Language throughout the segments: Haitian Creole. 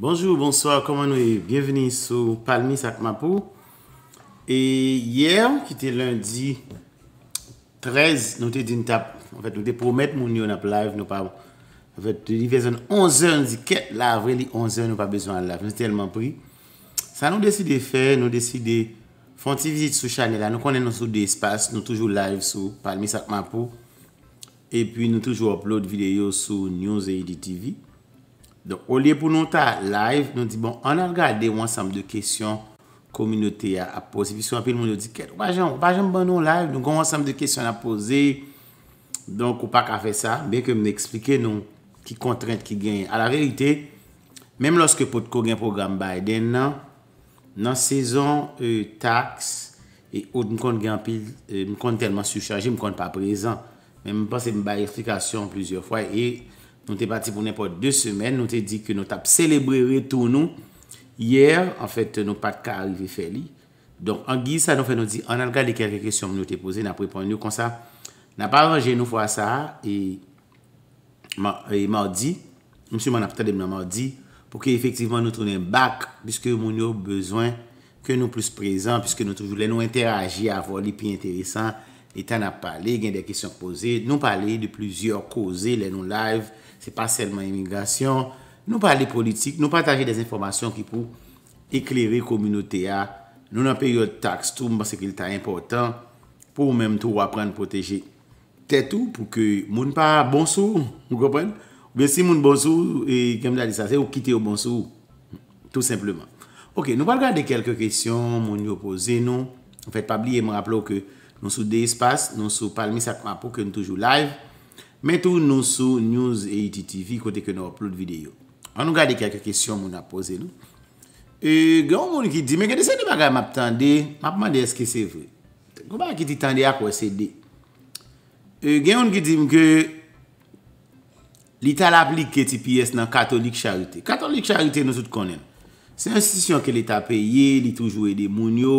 Bonjou, bonsoir, koman nou e, bienveni sou Palmi Sakmapou E yer, ki te lundi 13, nou te dintap, nou te promet moun yo nap live Nou pa, nou te li vezon 11 an di ket la, avre li 11 an nou pa bezon la, nou se telman pri Sa nou desi de fe, nou desi de fonti vizit sou chanel la, nou konen nou sou de espas, nou toujou live sou Palmi Sakmapou E pi nou toujou upload video sou New Zaydi TV Don, ou liye pou nou ta live, nou di bon, an al gade wansam de kesyon kominote a pose. Fisou an pil moun yo di kel, wajan, wajan ban nou live, nou kon wansam de kesyon a pose. Don, koupak a fe sa, ben ke mwen eksplike nou ki kontrent ki gen. A la reyite, menm loske potko gen program baye den nan, nan sezon e euh, tax, e out mwen kont gen pil, mwen kont telman suchaje, mwen kont pa prezan. Menm mwen pase mwen baye explikasyon plizye fwaye e... Nou te pati pou nepo de semen, nou te di ki nou tap celebre re tou nou. Yer, an fèt, nou pat ka arive fè li. Don, an giz sa nou fè nou di, an al gade kèlke kèsyon nou te pose, na pwèpon nou konsa, na pwèpon gen nou fwa sa, e mò di, msè man ap tade mò mò di, pou ki efektivman nou trounen bak, piske moun nou bezwen, ke nou plus prezant, piske nou trounen nou interagi, avò li pi interesant, etan ap pale, gen de kèsyon pose, nou pale de pluzior koze, le nou live, Se pa selman emigrasyon, nou pa ale politik, nou pa ataje des informasyon ki pou ekleri kominote ya. Nou nan peyo tax tout mwen se kil ta importan pou mwen mwen tou wapren proteje. Tetou pou ke moun pa bonsou, mwen kompren? Ou besi moun bonsou, kem da li sa se ou kite yo bonsou, tout simpleman. Ok, nou pa ale gade kelke kresyon mwen yo pose nou. Ou fet pabliye mwen rapplo ke nou sou de espas, nou sou palmi sakman pou ke nou toujou live. Mwen tou nou sou News ATV kote ke nou upload videyo. An nou gade keke kesyon moun ap pose nou. E genoun moun ki di men gade se di bagay map tande, map mande eske se vre. Gouman ki di tande akwa se de. E genoun ki di men ke li talaplik ke ti piyes nan Katolik Charite. Katolik Charite nou sot konen. Se yon sitisyon ke li ta peye, li toujou ede moun yo.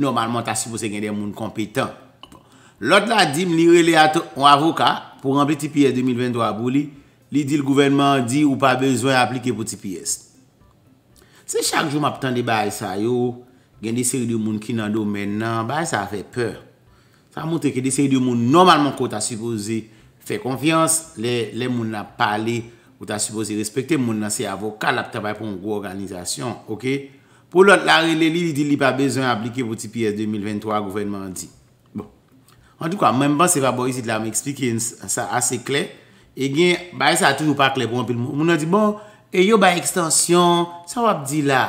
Normalman ta si pou se gen de moun kompetan. Bon, lot la di men li rele ato moun avoka. pou rample TPS 2023 bou li, li di l gouvenman di ou pa bezwen aplike pou TPS. Se chak jom ap tande baye sa yo, gen de seri de moun ki nan do menan, baye sa a fe peur. Sa a mwote ke de seri de moun normalman ko ta suppose fe konfians, le moun ap pale, ou ta suppose respekte moun nan se avokal ap tabay pou mwou organizasyon, ok? Po lot la rele li, li di li pa bezwen aplike pou TPS 2023 gouvenman di. An tou kwa, men ban se va bo yisi la m eksplike yon sa ase kle. E gen, baye sa a toujou pa kle pou an pil moun. Moun an di bon, e yo baye ekstansyon, sa wap di la.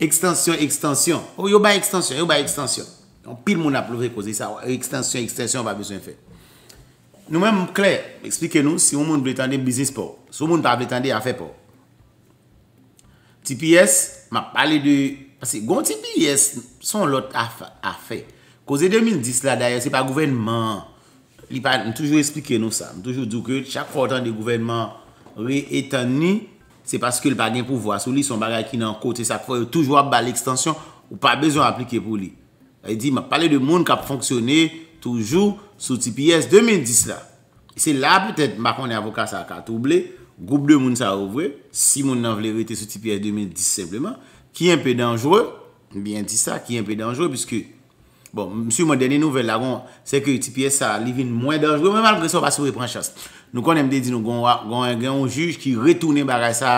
Ekstansyon, ekstansyon, yo baye ekstansyon, yo baye ekstansyon. An pil moun ap louve kouze, ekstansyon, ekstansyon wap biswen fe. Nou men m kle, eksplike nou, si woun moun bletande bizis pou. Si woun moun bletande afe pou. TPS, m a pale de, pasi goun TPS, son lot afe pou. Koze 2010 la daye se pa gouvenman li pa n toujou esplike nou sa. Toujou dou ke chak fwa otan de gouvenman re etan ni se paske li pa gen pou vwa. Sou li son bagay ki nan kote. Sa pou fwa yo toujou ap ba l'ekstansyon ou pa bezon aplike pou li. Ay di ma pale de moun ka pou fonksyone toujou sou TPS 2010 la. Se la petet makon avokat sa kat ouble goup de moun sa ouwe si moun nan vle vete sou TPS 2010 sebleman ki yon pe dangjwe biyen ti sa ki yon pe dangjwe biske Bon, msè mè denè nouvel la, se ke yon TPS sa livin mwen doj, mwen mal preso pa sou repran chans, nou kon mè denè di nou, gwen yon juj ki retounen bagay sa,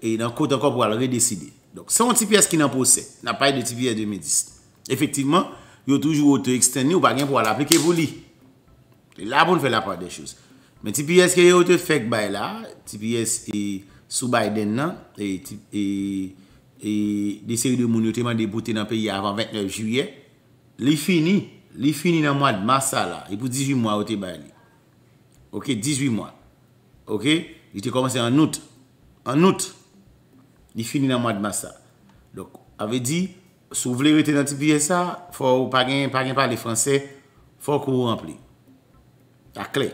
e nan kote an kon pou al re-dese de. Donk, se yon TPS ki nan pose, nan paye de TPS 2010, efektiveman, yo toujou ote eksterni, ou pa gen pou al aplike voli. E la bon fè la pa de chouz. Men TPS ke yo ote fek bay la, TPS e sou bay den nan, e deser yon moun yo te man deboute nan peyi avan 29 juye, Li fini, li fini nan mwa d'ma sa la. Ipou e 18 mwa ou te bayani. Ok, 18 mwa. Ok, ite komanse an out. An out. Li fini nan mwa d'ma sa. Dok, ave di, sou vle wete nan ti piye sa, fwa ou pa gen, pa gen pa le franse, fwa kou wamp li. Ta kle.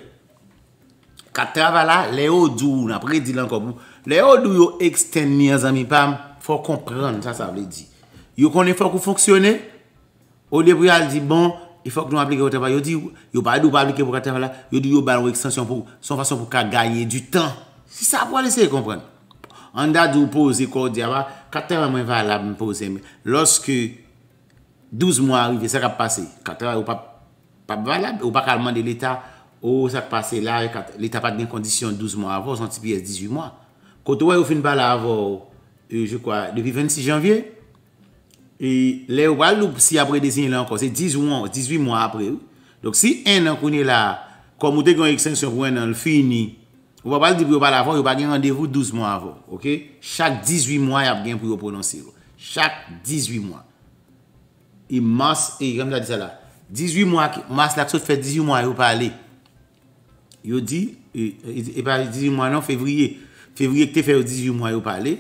Kat traba la, le ou d'ou, le ou d'ou yo eksten ni an zami pam, fwa kompreman, yo konen fwa kou fwoksyone, Ou le priyal di bon, ifo k nou aplike ou te pa, yo di yo bade ou pa aplike ou katerwa la, yo di yo bade ou ekstansyon pou, son fason pou ka ganyen du tan. Si sa apwa lese, yon kompren. An da di ou pose kou di ava, katerwa mwen valab mwen pose, louske 12 mwa arive, sa k ap pase, katerwa ou pa valab, ou pa kalman de l'Etat, ou sa k pase la, l'Etat pa d'in kondisyon 12 mwa avor, santi piye 18 mwa. Kote wè ou fin bala avor, je kwa, devy 26 janvye, E le ou pal loup si apre desin lan kon, se 10 ou 18 mwa apre ou. Dok si en nan konye la komoute kon ek seng son kwen nan l fini, ou pa pal di pou yo pal avon, yo pa gen randevou 12 mwa avon, ok? Chak 18 mwa ap gen pou yo prononsi ou. Chak 18 mwa. E mas, e genm da disa la, 18 mwa, mas la kso te fe 18 mwa yo pali. Yo di, e pali 18 mwa nan fevriye. Fevriye te fe 18 mwa yo pali.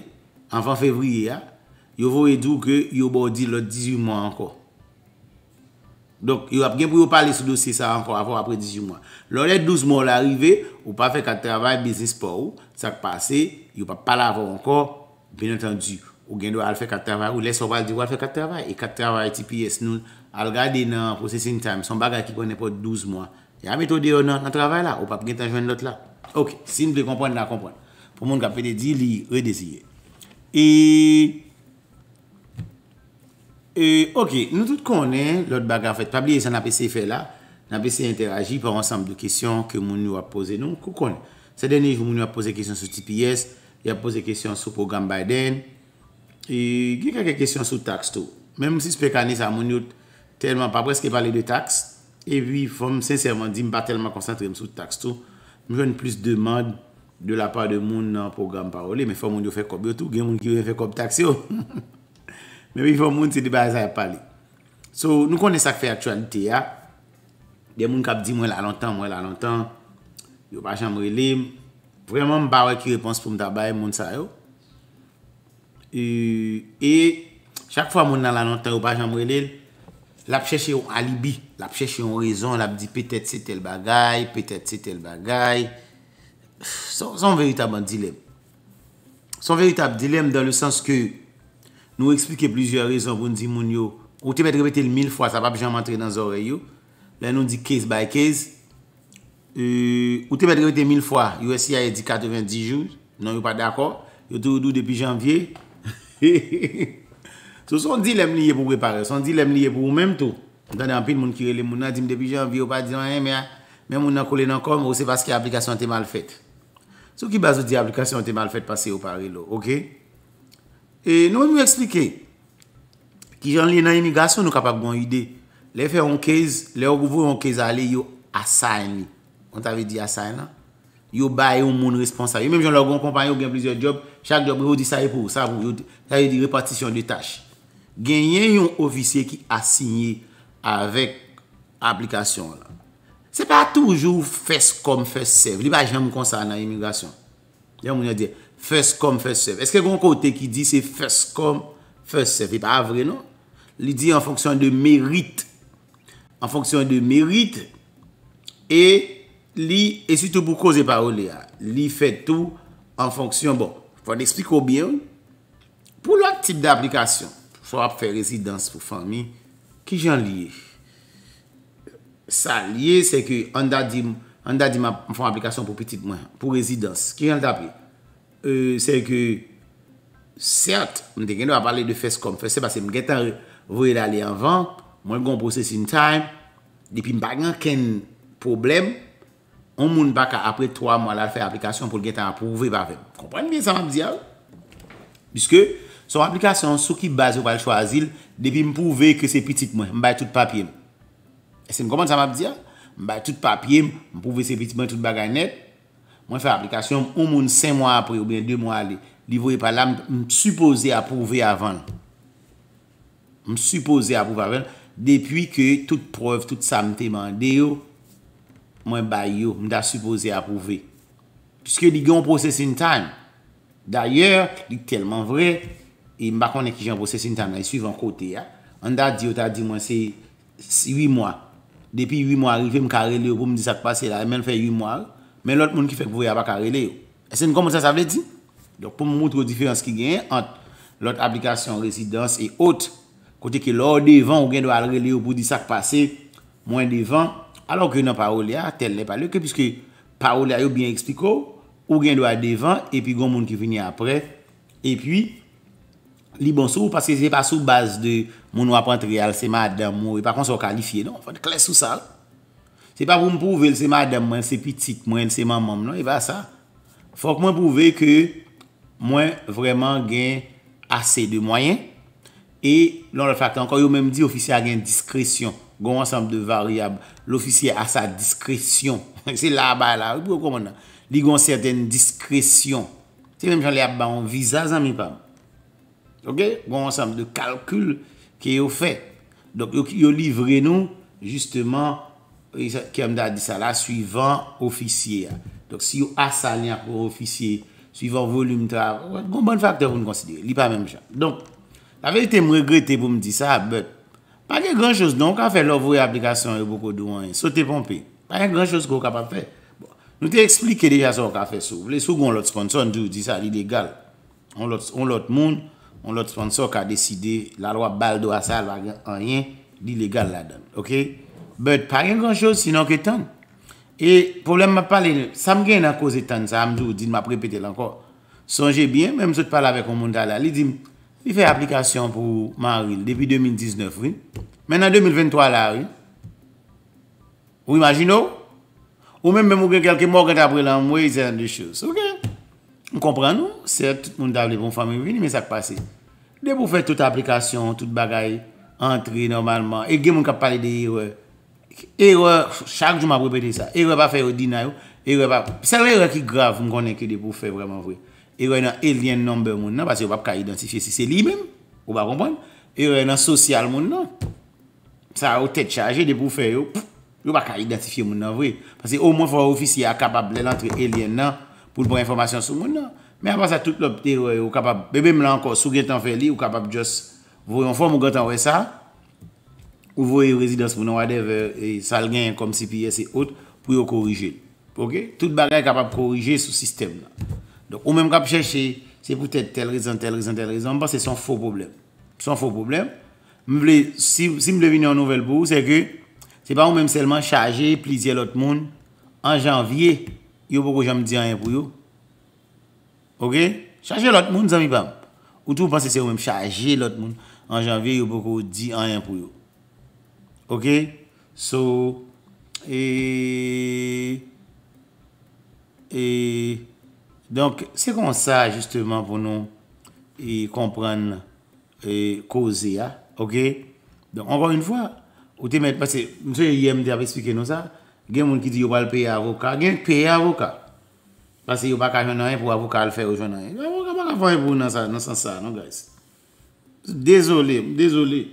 Anvan fevriye a. yo vo edu ke yo bo di lot 18 mwa anko. Donk, yo ap gen pou yo pale sou dosye sa anko avon apre 18 mwa. Lore 12 mwa l'arive, ou pa fe kat travay biznis pou ou, sak pase, yo pa pale avon anko, ben entendi, ou gen do al fe kat travay, ou leso val di vo al fe kat travay, e kat travay TPS nou, al gade nan processing time, son bagay ki konen po 12 mwa. Ya meto de yo nan travay la, ou pa pe gen tanjwen lot la. Ok, simple, kompon, nan kompon. Pou moun kapede di li, e deseye. E... E, ok, nou tout konen lout baga an fèt. Pabli, se nan pe se fè la, nan pe se interagi par ansanm de kisyon ke moun nou a pose. Non, kou konen? Se deni joun moun nou a pose kisyon sou TPS, y a pose kisyon sou program Biden, e gen kakè kisyon sou tax to. Menm si spekani sa moun nou tenman pa preske pale de tax, e vi fòm sensèrman di mba telman konsantre m sou tax to, mwen plus demande de la pa de moun nan program parole, mwen fòm moun nou fè kop yo tou, gen moun ki wè fè kop tax yo. Ne mi fò moun se di ba a zaye pale. So nou konè sak fè a chou anite ya. De moun kap di mwen la lantan, mwen la lantan. Yo pa jèm re lèm. Vreman mba wè ki repons pou mda baye moun sa yo. E chak fò moun la lantan yo pa jèm re lèm. La pcheche yon alibi. La pcheche yon rezon. La pdi petèt se tel bagay. Petèt se tel bagay. Son veritab an dilem. Son veritab dilem dan le sens ke yo. Nou eksplike plizye rezon pou nou di moun yo Ou te met repete mil fwa, sa pa pijan mantre nan zore yo La nou di case by case euh, Ou te met repete mil fwa, USI a ye di 90 joun Nan yo pa dako, yo te ou dou depi janvye Sou son dilem eh, liye pou repare, son dilem liye pou ou menm to Mwen tande anpil moun kirele moun a di m depi janvye ou pa di nan Men moun a kole nan kom ou se paske aplikasyon te mal fete Sou ki bazo di aplikasyon te mal fete pase ou pare lo, ok? E nou mwen mwen ekslike, ki jan li nan emigasyon nou kapak bon yide. Le fe yon kez, le yon gouvou yon kez ale, yon asay ni. On tave di asay na. Yon bay yon moun responsay. Yon mwen mwen mwen kompany yon gen plizye job, chak job yon di say e pou, say pou, say di repartisyon de tash. Genyen yon ofisye ki asinyi avek aplikasyon la. Se pa toujou fes kom fes sev. Li ba jen mwen konsan nan emigasyon. Yon mwen mwen diye. Fes kom, fes sef. Eske yon kote ki di se fes kom, fes sef. E pa avre non? Li di en fonksyon de merite. En fonksyon de merite. E li, e sitou pou koze parole a. Li fe tout en fonksyon. Bon, pou an eksplikou bien. Pou lak tip da aplikasyon. Sou ap fe rezidans pou fami. Ki jan liye? Sa liye se ke an da di m'a fon aplikasyon pou petit mwen. Pou rezidans. Ki jan d'abri? Se ke, cert, m de gen do a pale de fes kom, fes se ba se m getan vwe la li anvan, mwen kon proses in time, depi m bagan ken problem, on moun baka apre 3 mwa la fwe aplikasyon pou l getan a prouve bave. Kompanne gen sa m ap diya ou? Piske, son aplikasyon sou ki baze wale chwazil, depi m prouve ke se pitit mwen, m bay tout papye m. Se m kompanne sa m ap diya? M bay tout papye m, m prouve se pitit mwen, tout bagay net. Mwen fè aplikasyon, ou moun sen mwa apre, ou mwen dè mwa ale, li voye pala, mwen supose apouve avan. Mwen supose apouve avan, depi ke tout preuve, tout sa mte mande yo, mwen bay yo, mwen da supose apouve. Piske li gen yon process in time. D'ayor, li telman vre, e mbakon e ki gen yon process in time, ay suivan kote ya, an da di yo, ta di mwen se, si 8 mwa, depi 8 mwa, mwen fè yon process in time, men lot moun ki fèk pou y apak a releyo. E sè n koum moun sa sa vle di? Dok pou moun moutro di fèk ans ki gen, ant lot aplikasyon residans e hot, kote ke lò devan ou gen do al releyo pou di sak pase, moun devan, alò kè nan parolè a, tel nè palè, kè piskè parolè a yo byen ekspliko, ou gen do al devan, epi goun moun ki vini apre, epi li bon sou, ou paske se pa sou bas de moun wapant real, se madan mou, e pa kons wakalifiye, non? fèk kles sou sal, Se pa pou m pouve lese madame mwen, lese pitik mwen, lese mamman mwen, yon yon va sa. Fok mwen pouve ke mwen vreman gen ase de mwayen. E lon lor fakta, anko yo menm di ofisye a gen diskresyon. Gon ansam de varyab, l'ofisye a sa diskresyon. Se la ba la, li gon serten diskresyon. Se menm chan li ap ba anvizazan mi pam. Ok, gon ansam de kalkul ki yo fe. Ok, yo livre nou, justeman, Kèm da di sa la, suivant ofisier. Dok si yo asal ya pou ofisier, suivant volume ta, goun bon, bon fakte pou nou konsidere, li pa menm chan. Donk, la verite mou regrete pou mdi sa, bet, pa gen gen chos donk a fe louvou ya aplikasyon yo boko dou anyen, sote pompe, pa gen gen chos kou ka pa fe. Bon, nou te explike deja sa wak a fe sou. Vle sou goun lot sponsor, di sa li legal. On lot moun, on lot sponsor ka deside la lwa bal do asal wak anyen, li legal la donk, ok? Bèd pa gen kon chòs, sinon ke tan. E, pou lèm ma pale, sa m gen nan kòse tan sa amdou, din ma prepete lankò. Sonje bien, mèm sòt pale avèk ou moun da la, li di, li fè aplikasyon pou man ril, debi 2019, ril. Mè nan 2023 la, ril. Ou imagino? Ou mèm mèm ou gen kelke mò gen apre lan, mwen y zè nan de chòs, ok? M konpren nou? Sè, tout moun da vèlè pou bon mwèm fèmè vini, mè sa k'pase. De pou fè tout aplikasyon, tout bagay, antri normalman, e gen Ewa chak jou m apropete sa Ewa pa fe yon dinay yo Ewa pa Pse re yon ki grav m konenke de pou fe vreman vwe Ewa yon alien number moun nan Pase yon pa pa ka identifiye si se li men Ou pa kompon Ewa yon nan sosyal moun nan Sa ou tet chaje de pou fe yo Yon pa ka identifiye moun nan vwe Pase ou mwen fwa ofisye a kapab le lantre alien nan Pou l bon informasyon sou moun nan Men apan sa tout lopte yon kapab Bebe m la anko sou gretan fe li Ou kapab just vwe yon fwa m ou gretan wwe sa ou voye ou rezidans pou nou adèvè, e salgen, kom si piye, se out, pou yo korije. Tout bagè kapap korije sou sistem nan. Ou mèm kap chèche, se pou tè tel rezon, tel rezon, tel rezon, mwen pa se son fo problem. Son fo problem, si mwen devine an nouvel pou, se ke, se pa ou mèm selman chage, plizye lot moun, an janvye, yo pou ko jam di an yon pou yo. Ok? Chage lot moun, zami bam. Ou tou mwen panse se ou mèm chage lot moun, an janvye, yo pou ko di an yon pou yo. Ok, so, eee, eee, donk, se kon sa, jisteman, pou nou, e kompran, ee, koze ya, ok, donk, ankon yon fwa, ou te met pase, mseye yem de ap esplike nou sa, gen moun ki di yo bal peye avoka, gen peye avoka, pase yo baka jounan yon pou avoka al feyo jounan yon, avoka baka fwa yon pou nan san sa, nan san sa, nou guys. Dezolim, dezolim.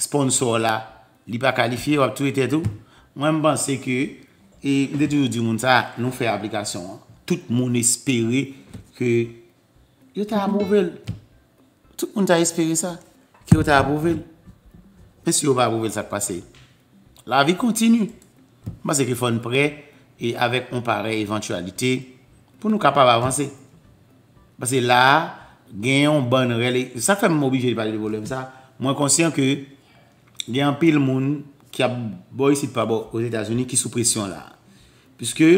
sponsor la, li pa kalifiye, wap tou ete tou, mwen mban se ke, ete tou yo di moun sa, nou fe aplikasyon, tout moun espere ke yo ta abouvel. Tout moun ta espere sa, ki yo ta abouvel. Pes yo pa abouvel sa kpase. La vi kontinu. Mban se ke fon pre, e avek mpare eventualite, pou nou kapap avanse. Pase la, genyon mban rele, sa kpame mwobije li pade de volen sa, mwen konsyen ke li an pil moun ki ap bo yisid pa bo ou Etasouni ki sou presyon la. Piske,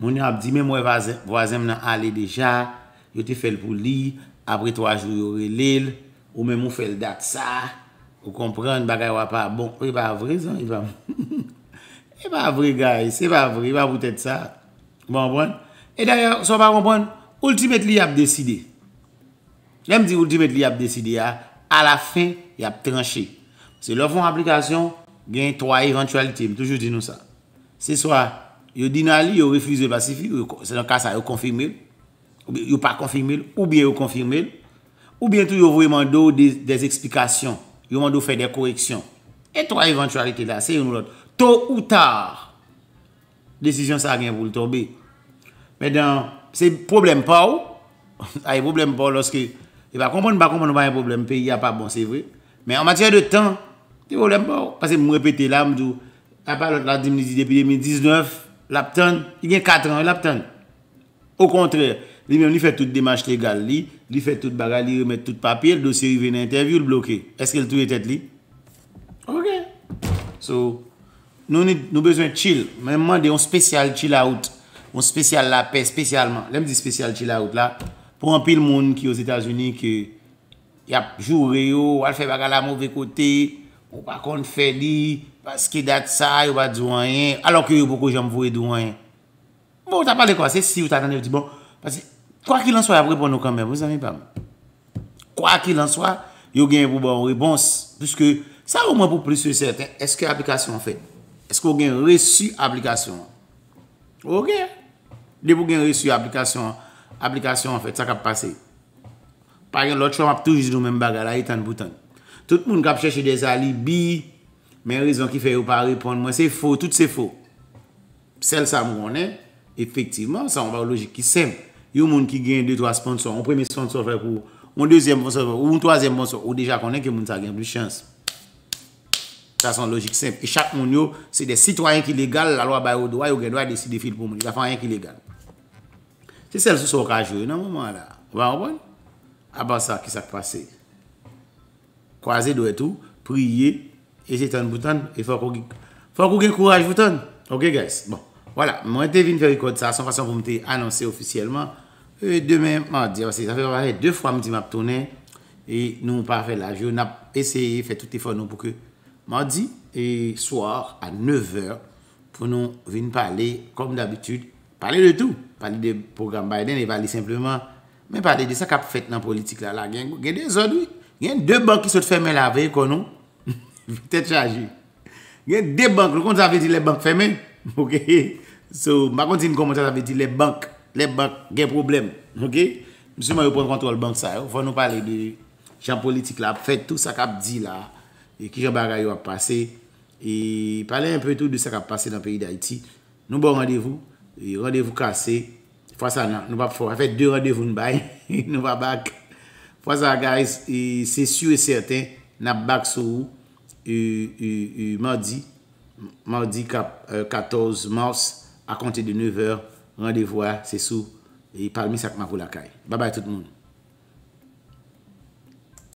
moun ap di, mè mwen vwa zem nan ale deja, yo te fel pou li, apre 3 jouri lèl, ou mè mwen fel dat sa, ou kompran bagay wap ap bon. E pa vre zon, e pa moun. E pa vre guys, e pa vre, e pa vwotet sa. Bon bon. E dayo, so pa bon bon, ultimately ap deside. Lèm di ultimately ap deside ya, a la fin, yap tranche. Se lò fon aplikasyon, gen yon 3 eventualite, mè toujou di nou sa. Se swa, yon dinali, yon refuze yon pasifi, ou yon kasa yon konfirmil, ou yon pa konfirmil, ou bien yon konfirmil, ou bien tou yon vwè mandou des eksplikasyon, yon mandou fè de koreksyon. E 3 eventualite la, se yon nou lot. To ou tar, desisyon sa gen vwoul tobe. Mè dan, se problem pa ou, hay problem pa ou, loske, yon pa kompon, yon pa kompon, yon pa yon problem pe, yon pa bon, se vwe Te vo lem pou pase moun repete lam djou. Apar lout la dim nidi depi 2019. Laptan. I gen 4 an. Laptan. Ou kontrè. Li men li fè tout demache legal li. Li fè tout baga. Li remè tout papi. El dosye y ven intervi ou l'bloke. Eske l'tou y tèt li? Ok. Sou. Nou nid nou bezwen chill. Men mwen de yon spesyal chill out. Yon spesyal la pe spesyalman. Lem di spesyal chill out la. Pon anpil moun ki yo s'Etats-Unis ki. Yap. Jou reyo. Walfè baga la mouvè kote. Yon. Ou pa kon fè li, paske dat sa, ou pa dwenyen, alonke yo pou kou jom vwe dwenyen. Bon, ta pale kwa, se si ou ta tande, ou ti bon, kwa ki lan so, apre pou nou kamen, vwe sami pa. Kwa ki lan so, yo gen pou ba ou repons, pwiske, sa ou mwen pou pliswe seten, eske aplikasyon an fè? Eske ou gen resu aplikasyon an? Ou gen? De pou gen resu aplikasyon an? Aplikasyon an fè, sa ka pou pase? Par gen, lot chou ap toujou nou men baga, la itan boutan. Tout moun kap chèche des alibi, men rizon ki fè ou pa repond mwen, se fò, tout se fò. Sel sa moun an, efektivman, sa moun pa wè logik ki semp. Yon moun ki gen 2-3 sponsor, moun premier sponsor fè pou, moun deuxième sponsor fè pou, moun troisième sponsor fè pou, ou deja konen ki moun sa gen plus chans. Sa son logik semp. E chak moun yo, se de sitwanyen ki legal, la lwa baye ou dowa, yo gen dowa desi defil pou moun. Sa fè an yon ki legal. Se sel sou sa wak a jwè nan moun moun an la. Wan wan? Aba sa ki sa kwa kwaze do etou, priye, e jetan boutan, e fwa kouke fwa kouke kouraj boutan, ok guys? Bon, wala, mwen te vin fè rekod sa, son fason pou mwen te anonsè ofisyèlman, e demè, mwen di, wè se, sa fè wè fè de fwa mwen ti map tonè, e nou mwen pa fè la, joun ap esèye fè tout te fonon pou kè, mwen di, e swar, a 9h, pou nou vin palè, kom d'abitù, palè de tout, palè de program Biden, e palè simplement, mwen palè de sa kap fèt nan politik la, la genk, genk, genk, genk, genk, genk gen dè bank ki sot fèmè la ve ekonon, vè tè t'chagè, gen dè bank, lè bank fèmè, ok, so, mè konti nè kommentat, lè bank, lè bank gen problem, ok, mè sè mè yo pront kontrol bank sa, fè nou pale dè chan politik la, fè tout sakap di la, ki jan bagay yo ap pase, e pale un peu tout de sakap pase nan peyi d'Haïti, nou bon randevou, randevou kase, fè dè, fè dè randevou n'bay, nou va bag, Waza guys, se syou e sèten, nap bak sou, e mè di, mè di 14 mars, akonte de 9h, randevwa, se sou, e palmi sak ma vou lakay. Babay tout moun.